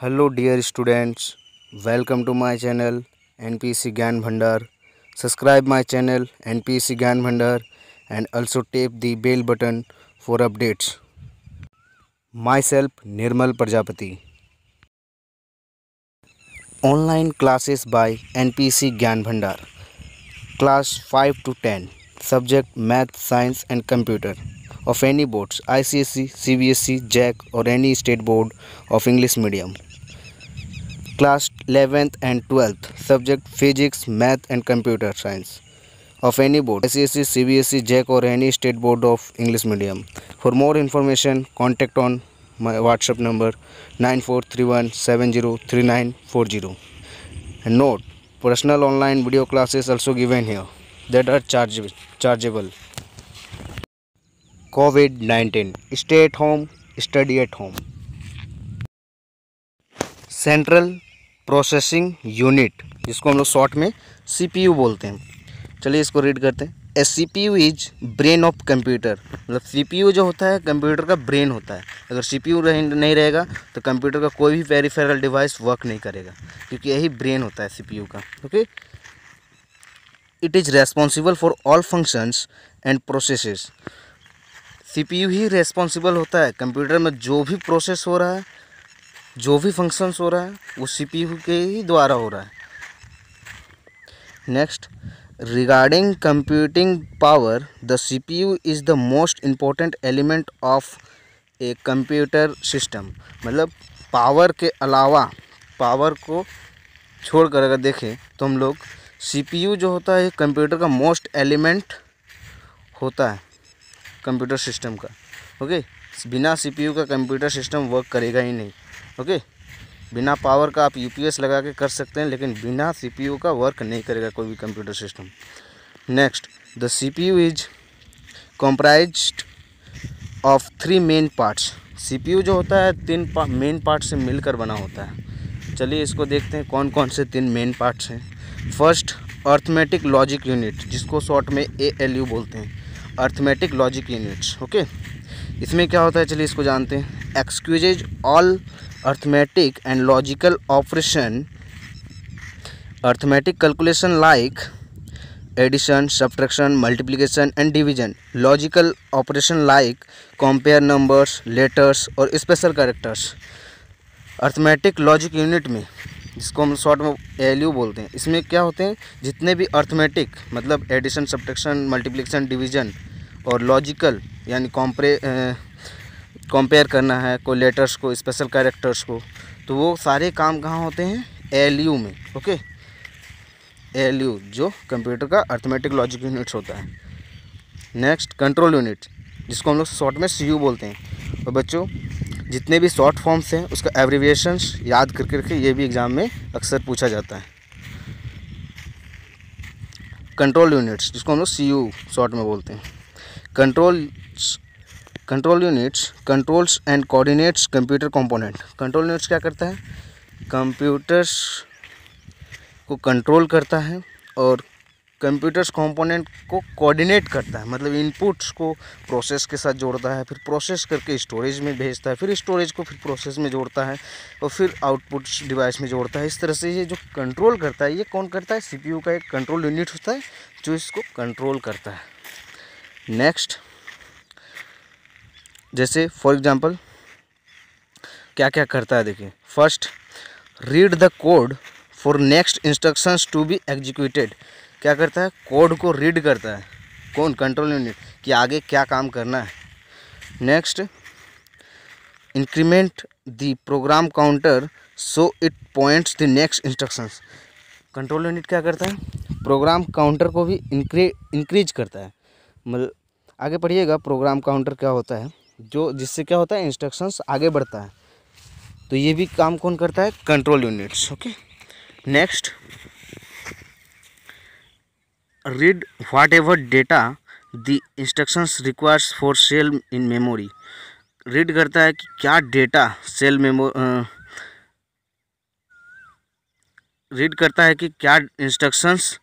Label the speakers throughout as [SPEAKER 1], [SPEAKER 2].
[SPEAKER 1] hello dear students welcome to my channel npc gyan subscribe my channel npc gyan and also tap the bell button for updates myself nirmal prajapati online classes by npc gyan class 5 to 10 subject math science and computer of any boards ICSE, CBSE, JAC or any state board of English medium class 11th and 12th subject physics math and computer science of any board SESC, CBSE, jack or any state board of English medium for more information contact on my whatsapp number 9431703940 and note personal online video classes also given here that are charge chargeable covid-19 stay at home study at home central processing unit जिसको हम लोग short में CPU बोलते हैं चलिए इसको read करते हैं a C P U is brain of computer मतलब सी पी यू जो होता है कंप्यूटर का ब्रेन होता है अगर सी पी यू रह, नहीं रहेगा तो कंप्यूटर का कोई भी पेरीफेरल डिवाइस वर्क नहीं करेगा क्योंकि यही ब्रेन होता है सी पी यू का okay it is responsible for all functions and processes CPU ही रेस्पॉन्सिबल होता है कंप्यूटर में जो भी प्रोसेस हो रहा है जो भी फंक्शंस हो रहा है वो सीपीयू के ही द्वारा हो रहा है next regarding computing power the CPU is the most important element of a computer system मतलब पावर के अलावा पावर को छोड़ कर अगर देखें तो हम लोग सीपीयू जो होता है कंप्यूटर का मोस्ट एलिमेंट होता है कंप्यूटर सिस्टम का ओके बिना सीपीयू का कंप्यूटर सिस्टम वर्क करेगा ही नहीं ओके बिना पावर का आप यूपीएस लगा के कर सकते हैं लेकिन बिना सीपीयू का वर्क नहीं करेगा कोई भी computer system next the CPU is comprise of three main parts CPU जो होता है तीन मेन पार्ट से मिलकर बना होता है चलिए इसको देखते हैं कौन कौन से तीन मेन पार्ट्स हैं फर्स्ट अर्थमेटिक लॉजिक यूनिट जिसको शॉर्ट में ए एल यू बोलते हैं अर्थमेटिक लॉजिक यूनिट्स ओके इसमें क्या होता है चलिए इसको जानते हैं executes all arithmetic and logical operation arithmetic calculation like addition subtraction multiplication and division logical operation like compare numbers letters और special characters arithmetic logic unit में जिसको हम शॉर्ट में एलयू बोलते हैं इसमें क्या होते हैं जितने भी अर्थमेटिक मतलब एडिशन सब्ट्रैक्शन मल्टीप्लिकेशन डिवीजन और लॉजिकल यानी कॉम्प्रे कंपेयर करना है कोई लेटर्स को स्पेशल कैरेक्टर्स को तो वो सारे काम कहाँ होते हैं एल यू में ओके एल यू जो कंप्यूटर का अर्थमेटिक लॉजिक यूनिट्स होता है नेक्स्ट कंट्रोल यूनिट जिसको हम लोग शॉर्ट में सी यू बोलते हैं और बच्चों जितने भी शॉर्ट फॉर्म्स हैं उसका एवरीविएशन याद कर करके ये भी एग्ज़ाम में अक्सर पूछा जाता है कंट्रोल यूनिट्स जिसको हम लोग सी यू शॉर्ट में बोलते हैं control control units controls and coordinates computer component control units क्या करता है कंप्यूटर्स को कंट्रोल करता है और कंप्यूटर्स कंपोनेंट को कोऑर्डिनेट करता है मतलब इनपुट्स को प्रोसेस के साथ जोड़ता है फिर प्रोसेस करके स्टोरेज में भेजता है फिर स्टोरेज को फिर प्रोसेस में जोड़ता है और फिर आउटपुट्स डिवाइस में जोड़ता है इस तरह से ये जो कंट्रोल करता है ये कौन करता है सीपीयू का एक कंट्रोल यूनिट होता है जो इसको कंट्रोल करता है नेक्स्ट जैसे फॉर एग्ज़ाम्पल क्या क्या करता है देखिए first read the code for next instructions to be executed क्या करता है कोड को रीड करता है कौन कंट्रोल यूनिट कि आगे क्या काम करना है next increment the program counter so it points the next instructions control unit क्या करता है प्रोग्राम काउंटर को भी इंक्रीज करता है मतलब आगे पढ़िएगा प्रोग्राम काउंटर क्या होता है जो जिससे क्या होता है इंस्ट्रक्शंस आगे बढ़ता है तो ये भी काम कौन करता है control units okay next read whatever data the instructions requires for cell in memory read करता है कि क्या डेटा सेल मेमो रीड करता है कि क्या इंस्ट्रक्शंस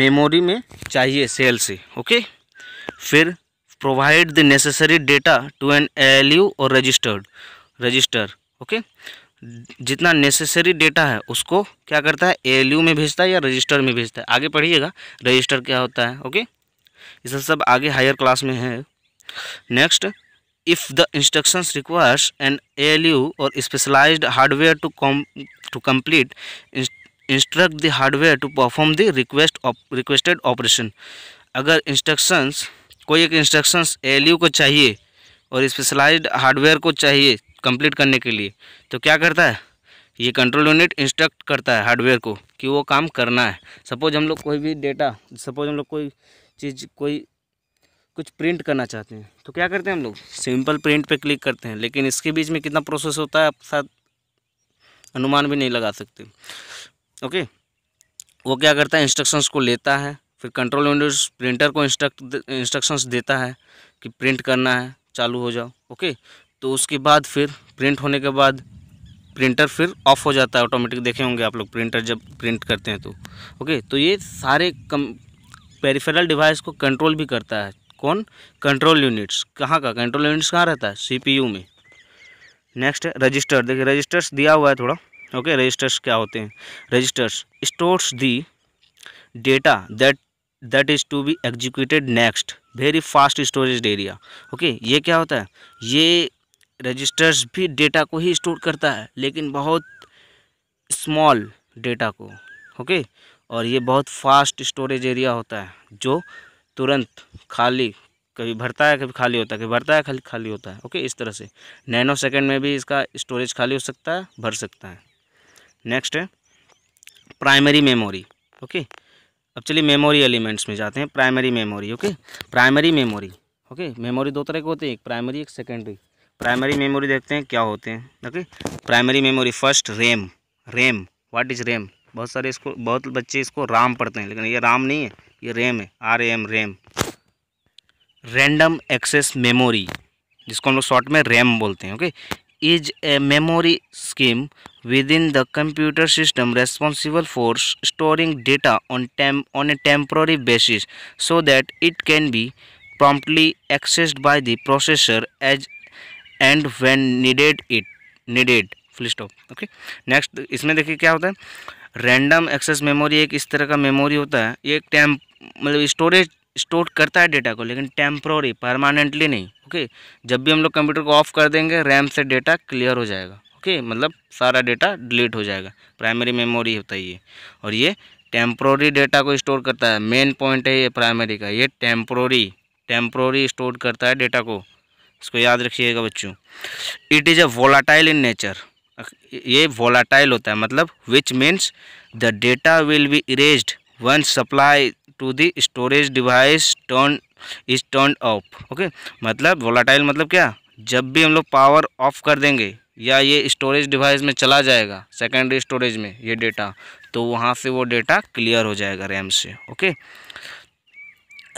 [SPEAKER 1] मेमोरी में चाहिए सेल से ओके फिर provide the necessary data to an ALU or registered register okay जितना नेसेसरी डेटा है उसको क्या करता है एएलयू में भेजता है या रजिस्टर में भेजता है आगे पढ़िएगा रजिस्टर क्या होता है ओके ये सब सब आगे हायर क्लास में है next if the instructions requires an ALU or specialized hardware to com to complete inst instruct the hardware to perform the request op requested operation अगर instructions कोई एक इंस्ट्रक्शंस एलयू को चाहिए और स्पेशलाइज्ड हार्डवेयर को चाहिए कंप्लीट करने के लिए तो क्या करता है ये कंट्रोल यूनिट इंस्ट्रक्ट करता है हार्डवेयर को कि वो काम करना है सपोज हम लोग कोई भी डेटा सपोज हम लोग कोई चीज़ कोई कुछ प्रिंट करना चाहते हैं तो क्या करते हैं हम लोग सिंपल प्रिंट पे क्लिक करते हैं लेकिन इसके बीच में कितना प्रोसेस होता है आप साथ अनुमान भी नहीं लगा सकते ओके वो क्या करता है इंस्ट्रक्शंस को लेता है फिर कंट्रोल विंडो प्रिंटर को इंस्ट्रक्ट इंस्ट्रक्शंस देता है कि प्रिंट करना है चालू हो जाओ ओके तो उसके बाद फिर प्रिंट होने के बाद प्रिंटर फिर ऑफ हो जाता है ऑटोमेटिक देखे होंगे आप लोग प्रिंटर जब प्रिंट करते हैं तो ओके तो ये सारे कम पेरीफेरल डिवाइस को कंट्रोल भी करता है कौन कंट्रोल यूनिट्स कहाँ का कंट्रोल यूनिट्स कहाँ रहता है सी में नेक्स्ट है रजिस्टर देखिए रजिस्टर्स दिया हुआ है थोड़ा ओके रजिस्टर्स क्या होते हैं registers stores the data that that is to be executed next very fast storage area okay ये क्या होता है ये रजिस्टर्स भी डेटा को ही स्टोर करता है लेकिन बहुत स्मॉल डेटा को ओके और ये बहुत फास्ट स्टोरेज एरिया होता है जो तुरंत खाली कभी भरता है कभी खाली होता है कभी भरता है खाली खाली होता है ओके इस तरह से नैनो सेकंड में भी इसका स्टोरेज खाली हो सकता है भर सकता है नेक्स्ट है प्राइमरी मेमोरी ओके अब चलिए मेमोरी एलिमेंट्स में जाते हैं primary memory okay primary memory okay memory दो तरह के होते हैं एक प्राइमरी एक सेकेंडरी प्राइमरी मेमोरी देखते हैं क्या होते हैं okay primary memory first RAM RAM what is RAM बहुत सारे इसको बहुत बच्चे इसको राम पढ़ते हैं लेकिन ये राम नहीं है ये रेम है R M RAM random access memory जिसको हम लोग शॉर्ट में रैम बोलते हैं okay is a memory scheme within the computer system responsible for storing data on, on a temporary basis so that it can be promptly accessed by the processor as and when needed it needed full stop okay next इसमें देखिए क्या होता है random access memory एक इस तरह का memory होता है ये एक टैम मतलब स्टोरेज स्टोर करता है डेटा को लेकिन टेम्प्रोरी परमानेंटली नहीं ओके जब भी हम लोग कंप्यूटर को ऑफ कर देंगे रैम से डेटा क्लियर हो जाएगा ओके मतलब सारा डेटा डिलीट हो जाएगा प्राइमरी मेमोरी होता है ये और ये टेम्प्रोरी डेटा को स्टोर करता है मेन पॉइंट है ये प्राइमरी का ये टेम्प्रोरी टेम्प्रोरी स्टोर करता है डेटा को इसको याद रखिएगा बच्चों it is a volatile in nature ये वोलाटाइल होता है मतलब which means the data will be erased when supply to the storage device turn is turn off okay मतलब वोलाटाइल मतलब क्या जब भी हम लोग पावर ऑफ कर देंगे या ये स्टोरेज डिवाइस में चला जाएगा सेकेंडरी स्टोरेज में ये डेटा तो वहाँ से वो डेटा क्लियर हो जाएगा रैम से okay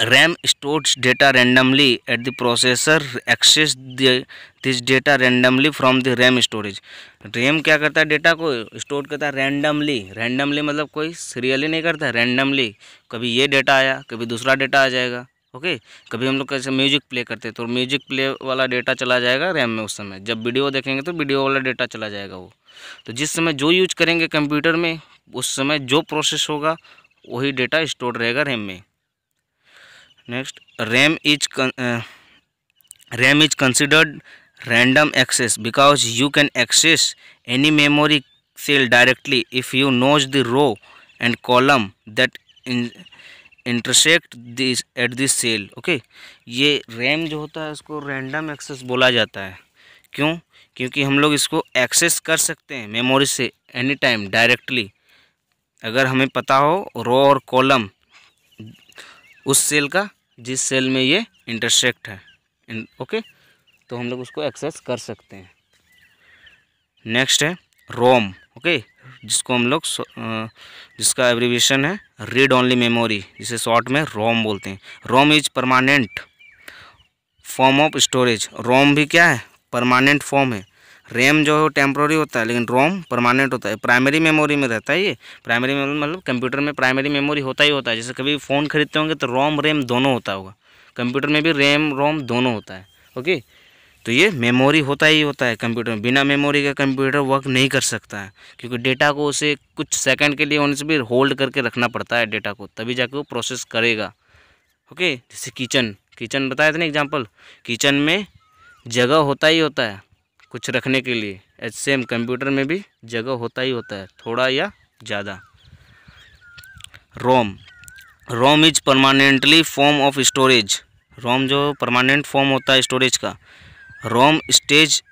[SPEAKER 1] RAM stores data randomly at the processor access the, this data randomly from the RAM storage RAM क्या करता है डेटा को स्टोर करता है रैंडमली रैंडमली मतलब कोई सीरियली नहीं करता है रैंडमली कभी ये डेटा आया कभी दूसरा डेटा आ जाएगा ओके कभी हम लोग कैसे म्यूजिक प्ले करते तो म्यूजिक प्ले वाला डेटा चला जाएगा रैम में उस समय जब वीडियो देखेंगे तो वीडियो वाला डेटा चला जाएगा वो तो जिस समय जो यूज करेंगे कंप्यूटर में उस समय जो प्रोसेस होगा वही डेटा स्टोर रहेगा रैम में next RAM is RAM is considered random access because you can access any memory cell directly if you knows the row and column that intersect this at this cell okay ये RAM जो होता है उसको random access बोला जाता है क्यों क्योंकि हम लोग इसको एक्सेस कर सकते हैं मेमोरी से एनी टाइम डायरेक्टली अगर हमें पता हो रो और कॉलम उस सेल का जिस सेल में ये इंटरसेक्ट है ओके तो हम लोग उसको एक्सेस कर सकते हैं नेक्स्ट है रोम ओके जिसको हम लोग जिसका एब्रीविएशन है रीड ओनली मेमोरी जिसे शॉर्ट में रोम बोलते हैं ROM is permanent form of storage ROM भी क्या है परमानेंट फॉर्म है रैम जो है टेम्प्रोरी होता है लेकिन रोम परमानेंट होता है प्राइमरी मेमोरी में रहता है ये प्राइमरी मेमोरी मतलब कंप्यूटर में प्राइमरी मेमोरी होता ही होता है जैसे कभी फ़ोन खरीदते होंगे तो रोम रैम दोनों होता होगा कंप्यूटर में भी रैम रोम दोनों होता है ओके तो ये मेमोरी होता ही होता है कंप्यूटर में बिना मेमोरी का कंप्यूटर वर्क नहीं कर सकता है क्योंकि डेटा को उसे कुछ सेकंड के लिए होने से भी होल्ड करके रखना पड़ता है डेटा को तभी जाके वो प्रोसेस करेगा ओके जैसे किचन किचन बताया था ना एग्जांपल किचन में जगह होता ही होता है कुछ रखने के लिए एच सेम कंप्यूटर में भी जगह होता ही होता है थोड़ा या ज़्यादा ROM ROM is permanently form of storage ROM जो परमानेंट फॉर्म होता है स्टोरेज का ROM stays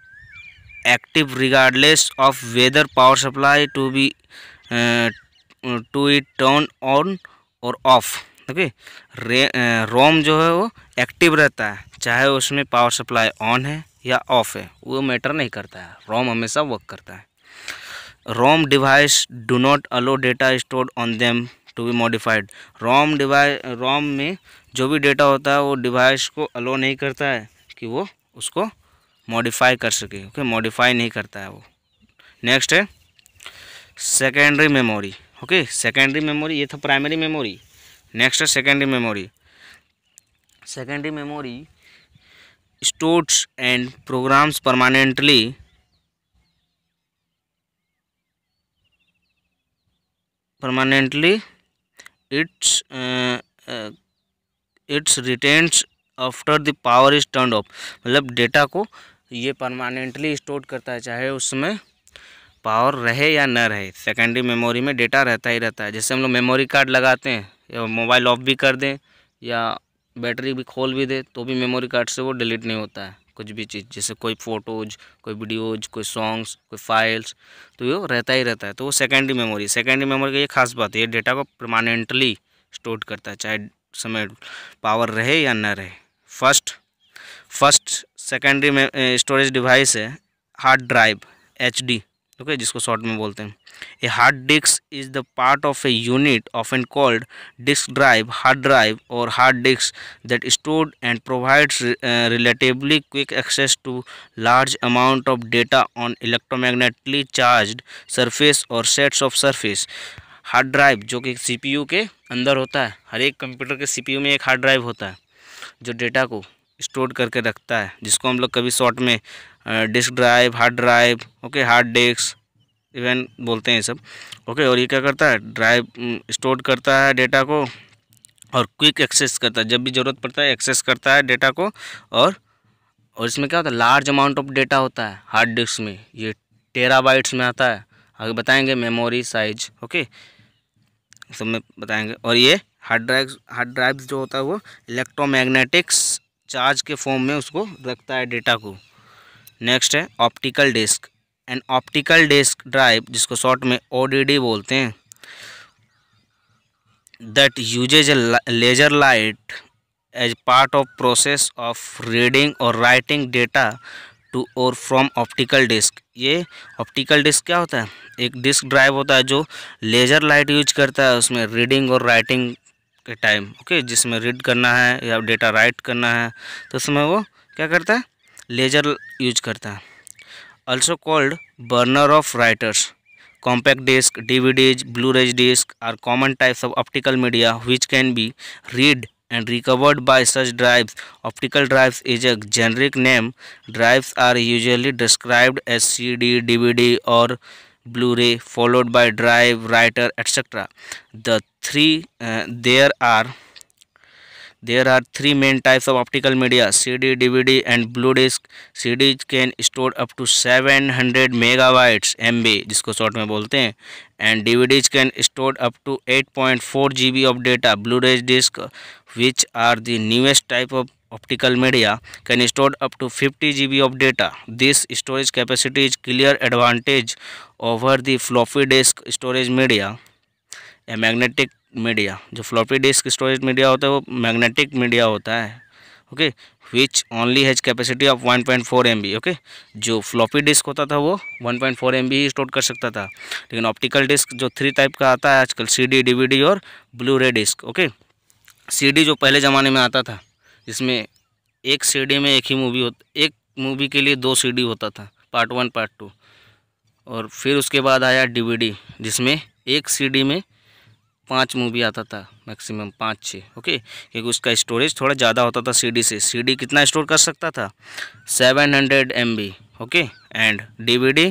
[SPEAKER 1] active regardless of whether power supply to be to it turn on और ऑफ ओके रोम जो है वो एक्टिव रहता है चाहे उसमें पावर सप्लाई ऑन है या ऑफ है वो मैटर नहीं करता है रोम हमेशा वर्क करता है ROM device do not allow data stored on them to be modified ROM device ROM में जो भी डेटा होता है वो डिवाइस को अलो नहीं करता है कि वो उसको मॉडिफाई कर सके ओके मॉडिफाई नहीं करता है वो नेक्स्ट है secondary memory okay secondary memory ये था प्राइमरी मेमोरी नेक्स्ट है secondary memory secondary memory stores and programs permanently permanently it's it's uh, after the power is turn off मतलब डेटा को ये परमानेंटली स्टोर करता है चाहे उसमें पावर रहे या न रहे सेकेंडरी मेमोरी में डेटा रहता ही रहता है जैसे हम लोग मेमोरी कार्ड लगाते हैं या मोबाइल ऑफ भी कर दें या बैटरी भी खोल भी दे तो भी मेमोरी कार्ड से वो डिलीट नहीं होता है कुछ भी चीज़ जैसे कोई फ़ोटोज़ कोई वीडियोज़ कोई सॉन्ग्स कोई फाइल्स तो ये रहता ही रहता है तो वो सेकेंडरी मेमोरी सेकेंडरी मेमोरी का ये खास बात है ये डेटा को परमानेंटली स्टोर करता है चाहे समय पावर रहे या ना रहे first first secondary storage device है हार्ड ड्राइव एच ओके जिसको शॉर्ट में बोलते हैं a hard disk is the part of a unit of and called disk drive hard drive और hard disk that stored and provides relatively quick access to large amount of data on electromagnetically charged surface और sets of surface hard drive जो कि सी के अंदर होता है हर एक computer के सी में एक हार्ड ड्राइव होता है जो डेटा को स्टोर करके रखता है जिसको हम लोग कभी शॉर्ट में disk drive hard drive okay hard disk even बोलते हैं सब ओके और ये क्या करता है ड्राइव स्टोर करता है डेटा को और क्विक एक्सेस करता है जब भी ज़रूरत पड़ता है एक्सेस करता है डेटा को और और इसमें क्या होता है लार्ज अमाउंट ऑफ डेटा होता है हार्ड डिस्क में ये टेरा बाइट्स में आता है आगे बताएंगे मेमोरी साइज ओके सब में बताएंगे और ये हार्ड ड्राइव हार्ड ड्राइव जो होता है वो इलेक्ट्रोमैग्नेटिक्स चार्ज के फॉर्म में उसको रखता है डेटा को नेक्स्ट है optical disk and optical disk drive जिसको शॉर्ट में ओ बोलते हैं that uses laser light as part of process of reading और राइटिंग डेटा टू और फ्रॉम ऑप्टिकल डिस्क ये ऑप्टिकल डिस्क क्या होता है एक डिस्क ड्राइव होता है जो लेजर लाइट यूज करता है उसमें रीडिंग और राइटिंग के टाइम ओके जिसमें रीड करना है या डेटा राइट करना है तो उसमें वो क्या करता है लेजर यूज करता है also called burner of writers compact disk DVDs blu rays disk are common types of optical media which can be read and recovered by such drives optical drives is a generic name drives are usually described as C D D D और blu ray followed by drive writer etcetera the three there are There are three main types of optical media CD, DVD and Blue Disc. CD can store up to 700 megabytes MB जिसको short में बोलते हैं and DVDs can store up to 8.4 GB of data. Blu-ray disc which are the newest type of optical media can store up to 50 GB of data. This storage capacity is clear advantage over the floppy disk storage media. A magnetic media जो floppy disk storage media होता है वो magnetic media होता है okay which only has capacity of 1.4 point okay जो floppy disk होता था वो 1.4 पॉइंट ही स्टोर कर सकता था लेकिन ऑप्टिकल डिस्क जो थ्री टाइप का आता है आजकल सीडी डीवीडी और blu ray disk okay CD जो पहले ज़माने में आता था जिसमें एक सीडी में एक ही मूवी एक मूवी के लिए दो सीडी होता था पार्ट वन पार्ट टू और फिर उसके बाद आया डीवीडी जिसमें एक सीडी में पाँच मूवी आता था मैक्सिमम पाँच छः ओके क्योंकि उसका स्टोरेज थोड़ा ज़्यादा होता था सीडी से सीडी कितना स्टोर कर सकता था seven hundred M B okay and DVD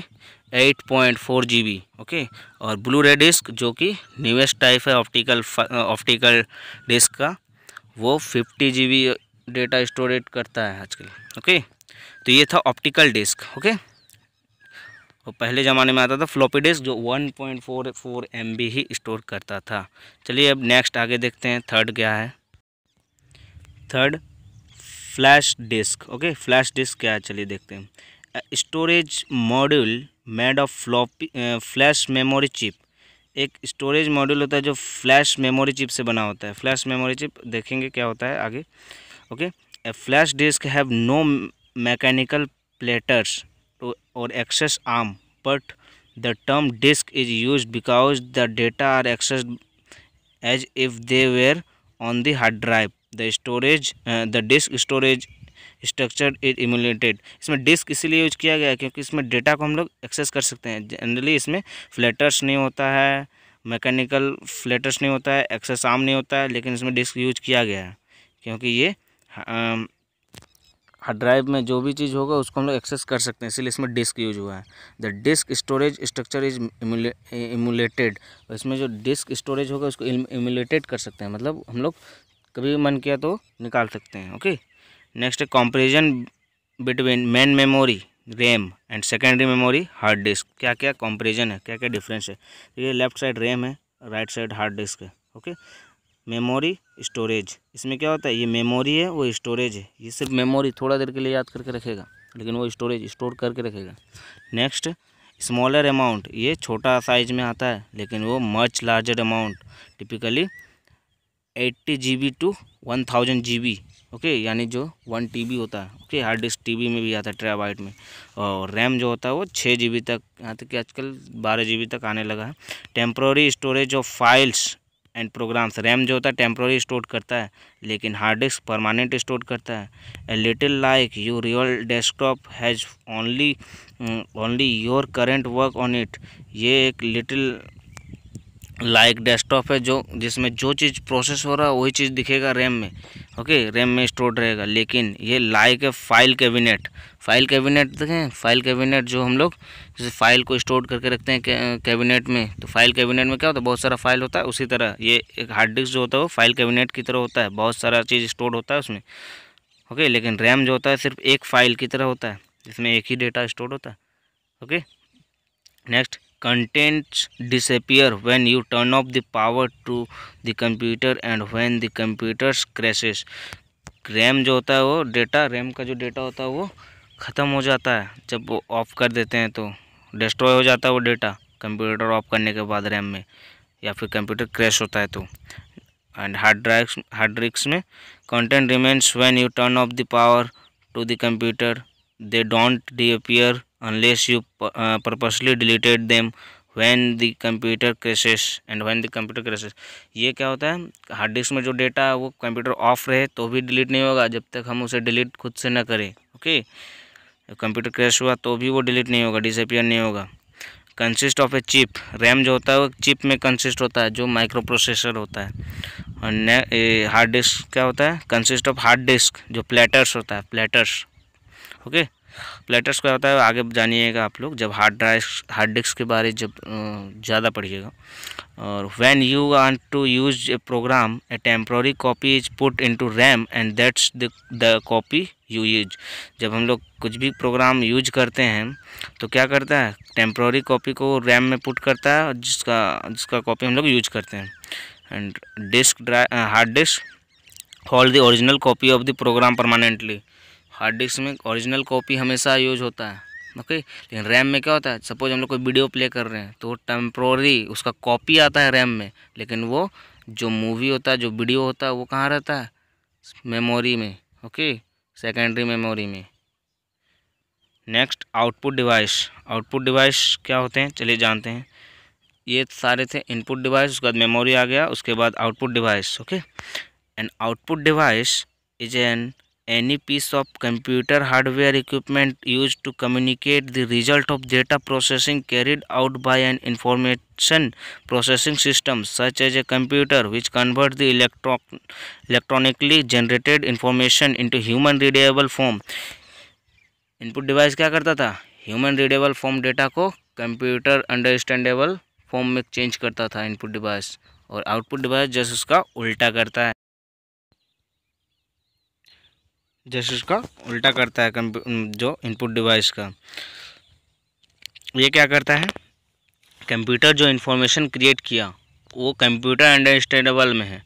[SPEAKER 1] eight point four G B okay और ब्लू रे डिस्क जो कि न्यूएस्ट टाइप है ऑप्टिकल ऑप्टिकल डिस्क का वो fifty G B data storage करता है आजकल ओके तो ये था ऑप्टिकल डिस्क ओके और पहले ज़माने में आता था फ्लॉपी डिस्क जो 1.44 पॉइंट ही स्टोर करता था चलिए अब नेक्स्ट आगे देखते हैं थर्ड क्या है third flash disk okay flash disk क्या है चलिए देखते हैं storage module made of floppy flash memory chip एक स्टोरेज मॉड्यूल होता है जो फ्लैश मेमोरी चिप से बना होता है फ्लैश मेमोरी चिप देखेंगे क्या होता है आगे okay flash disk have no mechanical platters to और access um but the term disk is use because the data are access as if they were on hard drive the storage the disk storage storage structure is emulated इसमें disk इसीलिए use किया गया है क्योंकि इसमें data को हम लोग एक्सेस कर सकते हैं जनरली इसमें फ्लेटर्स नहीं होता है मैकेनिकल फ्लेटर्स नहीं होता है एक्सेस आम नहीं होता है लेकिन इसमें डिस्क यूज किया गया है क्योंकि ये um, हार्ड ड्राइव में जो भी चीज़ होगा उसको हम लोग एक्सेस कर सकते हैं इसलिए इसमें डिस्क यूज हुआ है the disk storage structure is emulated इसमें जो डिस्क स्टोरेज होगा उसको इमुलेटेड कर सकते हैं मतलब हम लोग कभी मन किया तो निकाल सकते हैं ओके नेक्स्ट है comparison between main memory RAM and secondary memory hard disk क्या क्या कॉम्पेरिजन है क्या क्या डिफरेंस है तो ये लेफ्ट साइड रैम है राइट साइड हार्ड डिस्क है ओके मेमोरी स्टोरेज इसमें क्या होता है ये मेमोरी है वो स्टोरेज है ये सिर्फ मेमोरी थोड़ा देर के लिए याद करके रखेगा लेकिन वो स्टोरेज स्टोर करके रखेगा नेक्स्ट स्मॉलर अमाउंट ये छोटा साइज में आता है लेकिन वो much larger amount typically eighty G B to one thousand G B okay यानी जो वन टी बी होता है okay hard disk T B में भी आता है ट्राबाइट में और रैम जो होता है वो छः जी बी तक यहाँ तक कि आजकल बारह जी बी तक आने लगा है temporary storage of files and programs RAM जो होता है टेम्प्रोरी स्टोर करता है लेकिन हार्ड डिस्क परमानेंट स्टोर करता है a little like you real desktop has only only your current work on it ये एक लिटिल लाइक डेस्कटॉप है जो जिसमें जो चीज़ प्रोसेस हो रहा है वही चीज़ दिखेगा रैम में ओके रैम में स्टोर रहेगा लेकिन ये लाइक है फाइल कैबिनेट फाइल कैबिनेट देखें फाइल कैबिनेट जो हम लोग जैसे फाइल को स्टोर करके रखते हैं कैबिनेट में तो फाइल कैबिनेट में क्या होता है बहुत सारा फाइल होता है उसी तरह ये एक हार्ड डिस्क जो होता है वो फाइल कैबिनेट की तरह होता है बहुत सारा चीज़ स्टोर होता है उसमें ओके लेकिन रैम जो होता है सिर्फ एक फाइल की तरह होता है जिसमें एक ही डेटा स्टोर होता है okay next contents disappear when you turn off the power to the computer and when the computer crashes RAM जो होता है वो डेटा रैम का जो डेटा होता है वो ख़त्म हो जाता है जब वो ऑफ़ कर देते हैं तो डिस्ट्रॉय हो जाता है वो डेटा कंप्यूटर ऑफ करने के बाद रैम में या फिर कंप्यूटर क्रैश होता है तो and hard drives hard disks में content remains when you turn off the power to the computer they don't disappear unless you uh, purposely deleted them when the computer crashes and when the computer crashes ये क्या होता है hard disk में जो data है वो computer of रहे तो भी डिलीट नहीं होगा जब तक हम उसे डिलीट खुद से ना करें ओके कंप्यूटर क्रैश हुआ तो भी वो डिलीट नहीं होगा डिसअपियर नहीं होगा consist of a chip RAM जो होता है वो चिप में कंसिस्ट होता है जो माइक्रो प्रोसेसर होता है और हार्ड डिस्क क्या होता है कंसिस्ट ऑफ हार्ड डिस्क जो प्लेटर्स होता है प्लेटर्स ओके okay? प्लेटर्स क्या होता है आगे जानिएगा आप लोग जब हार्ड ड्राइव हार्ड डिस्क के बारे जब ज़्यादा पढ़िएगा और when you want to use a program a temporary copy is put into RAM and that's the copy you use जब हम लोग कुछ भी प्रोग्राम यूज करते हैं तो क्या करता है टेम्प्रोरी कॉपी को रैम में पुट करता है जिसका जिसका कॉपी हम लोग यूज करते हैं and disk drive hard disk hold the original copy of the program permanently hard disk में ओरिजिनल कॉपी हमेशा यूज होता है ओके लेकिन रैम में क्या होता है सपोज हम लोग कोई वीडियो प्ले कर रहे हैं तो टेम्प्रोरी उसका कॉपी आता है रैम में लेकिन वो जो मूवी होता है जो वीडियो होता है वो कहाँ रहता है मेमोरी में ओके सेकेंडरी मेमोरी में next output device output device क्या होते हैं चलिए जानते हैं ये सारे थे इनपुट डिवाइस उसके बाद मेमोरी आ गया उसके बाद output device okay and output device is an any piece of computer hardware equipment use to communicate the result of data processing carried out by an information processing system such as a computer which convert the electronically generated information into human readable form input device क्या करता था human readable form data को computer understandable form में change करता था input device और output device जैसे उसका उल्टा करता है जैसे उसका उल्टा करता है जो इनपुट डिवाइस का ये क्या करता है कंप्यूटर जो इन्फॉर्मेशन क्रिएट किया वो कंप्यूटर अंडरस्टैंडेबल में है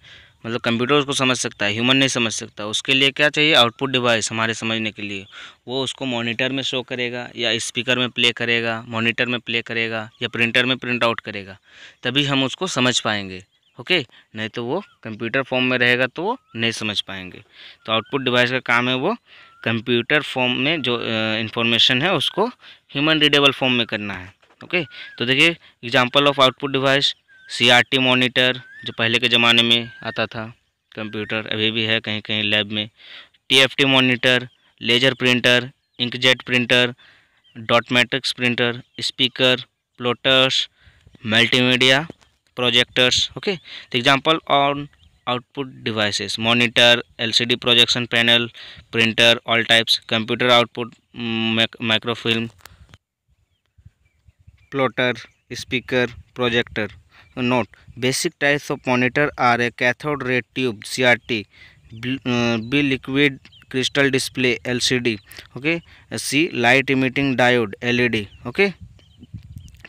[SPEAKER 1] मतलब कंप्यूटर उसको समझ सकता है ह्यूमन नहीं समझ सकता उसके लिए क्या चाहिए आउटपुट डिवाइस हमारे समझने के लिए वो उसको मॉनिटर में शो करेगा या स्पीकर में प्ले करेगा मॉनिटर में प्ले करेगा या प्रिंटर में प्रिंट आउट करेगा तभी हम उसको समझ पाएंगे ओके नहीं तो वो कंप्यूटर फॉर्म में रहेगा तो वो नहीं समझ पाएंगे तो आउटपुट डिवाइस का काम है वो कंप्यूटर फॉर्म में जो इन्फॉर्मेशन है उसको ह्यूमन रीडेबल फॉर्म में करना है ओके तो देखिए example of output device CRT monitor जो पहले के ज़माने में आता था कंप्यूटर अभी भी है कहीं कहीं लैब में TFT monitor laser printer inkjet printer dot matrix printer speaker plotters multimedia projectors okay the example on output devices monitor lcd projection panel printer all types computer output mic microfilm plotter speaker projector note basic types of monitor are a cathode ray tube crt b liquid crystal display lcd okay c light emitting diode led okay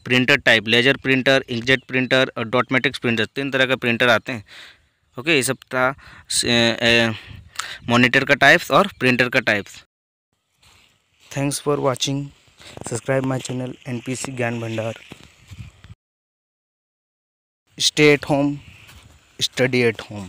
[SPEAKER 1] printer type laser printer inkjet printer और dot matrix printer तीन तरह के printer आते हैं okay ये सब था monitor का टाइप्स और प्रिंटर का types thanks for watching subscribe my channel N P C Gyan Bhandar stay at home study at home